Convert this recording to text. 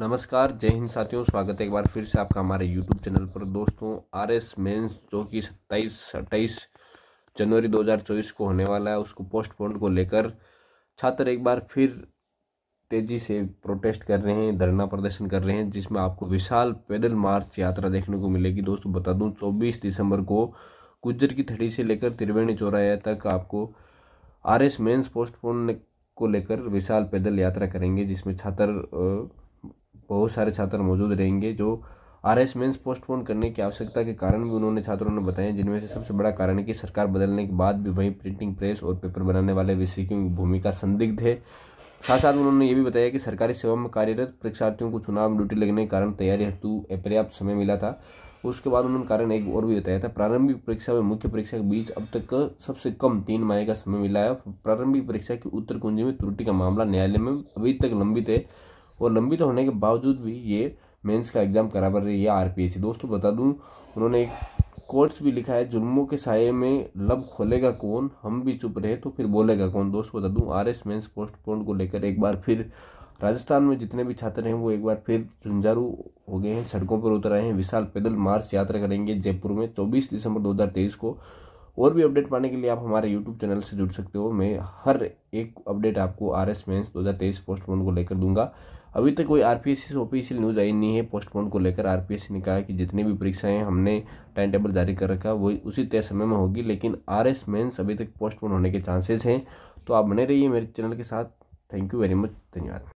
नमस्कार जय हिंद साथियों स्वागत है एक बार फिर से आपका हमारे यूट्यूब चैनल पर दोस्तों आर एस मेन्स जो कि सत्ताईस अट्ठाईस जनवरी 2024 को होने वाला है उसको पोस्टपोन को लेकर छात्र एक बार फिर तेजी से प्रोटेस्ट कर रहे हैं धरना प्रदर्शन कर रहे हैं जिसमें आपको विशाल पैदल मार्च यात्रा देखने को मिलेगी दोस्तों बता दूँ चौबीस दिसंबर को गुज्जर की थड़ी से लेकर त्रिवेणी चौराया तक आपको आर एस मेन्स पोस्टपोन को लेकर विशाल पैदल यात्रा करेंगे जिसमें छात्र बहुत सारे छात्र मौजूद रहेंगे जो आर एस मेन्स पोस्टपोन करने की आवश्यकता के कारण भी उन्होंने छात्रों ने बताया जिनमें से सबसे बड़ा कारण है कि सरकार बदलने के बाद भी वहीं प्रिंटिंग प्रेस और पेपर बनाने वाले विषय की भूमिका संदिग्ध है साथ साथ उन्होंने ये भी बताया कि सरकारी सेवा में कार्यरत परीक्षार्थियों को चुनाव ड्यूटी लगने के कारण तैयारी हेतु पर्याप्त समय मिला था उसके बाद उन्होंने कारण एक और भी बताया था प्रारंभिक परीक्षा में मुख्य परीक्षा के बीच अब तक सबसे कम तीन माह का समय मिला है प्रारंभिक परीक्षा की उत्तर कुंजी में त्रुटि का मामला न्यायालय में अभी तक लंबित है और लंबित तो होने के बावजूद भी ये मेंस का एग्ज़ाम करा पा रही है आर दोस्तों बता दूँ उन्होंने एक कोर्ट्स भी लिखा है जुल्मों के साय में लब खोलेगा कौन हम भी चुप रहे तो फिर बोलेगा कौन दोस्तों बता दूं आर एस मेन्स पोस्टपोन को लेकर एक बार फिर राजस्थान में जितने भी छात्र हैं वो एक बार फिर झुंझारू हो गए हैं सड़कों पर उतर आए हैं विशाल पैदल मार्च यात्रा करेंगे जयपुर में चौबीस दिसंबर दो को और भी अपडेट पाने के लिए आप हमारे यूट्यूब चैनल से जुड़ सकते हो मैं हर एक अपडेट आपको आर एस मेन्स दो हज़ार तेईस पोस्टपोन को लेकर दूंगा अभी तक कोई R P S official news आई नहीं है पोस्टपोन को लेकर आर पी एस ने कहा कि जितनी भी परीक्षाएं हमने टाइम टेबल जारी कर रखा वही उसी तय समय में होगी लेकिन आर एस मेन्स अभी तक पोस्टपोन होने के चांसेस हैं तो आप बने रहिए मेरे चैनल के साथ थैंक यू वेरी मच धन्यवाद